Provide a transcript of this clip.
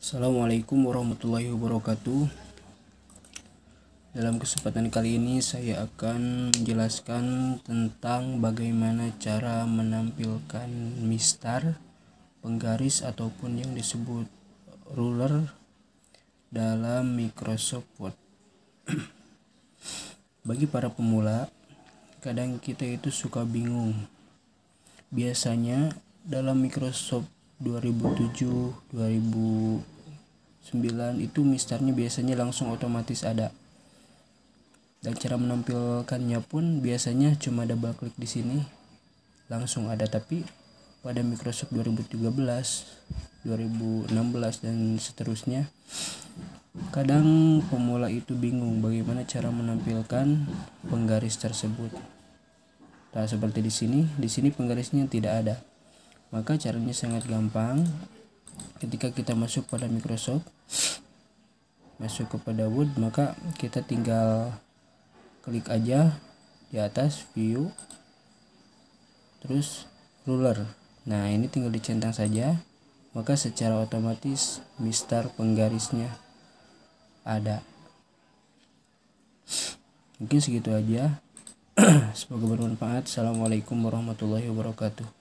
Assalamualaikum warahmatullahi wabarakatuh Dalam kesempatan kali ini saya akan menjelaskan tentang bagaimana cara menampilkan mistar, penggaris ataupun yang disebut ruler dalam Microsoft Word Bagi para pemula, kadang kita itu suka bingung Biasanya dalam Microsoft 2007, 2000 9 itu misternya biasanya langsung otomatis ada dan cara menampilkannya pun biasanya cuma double klik di sini langsung ada tapi pada Microsoft 2013 2016 dan seterusnya kadang pemula itu bingung bagaimana cara menampilkan penggaris tersebut nah seperti di sini di sini penggarisnya tidak ada maka caranya sangat gampang ketika kita masuk pada Microsoft masuk kepada Word maka kita tinggal klik aja di atas view terus ruler nah ini tinggal dicentang saja maka secara otomatis mister penggarisnya ada mungkin segitu aja semoga bermanfaat assalamualaikum warahmatullahi wabarakatuh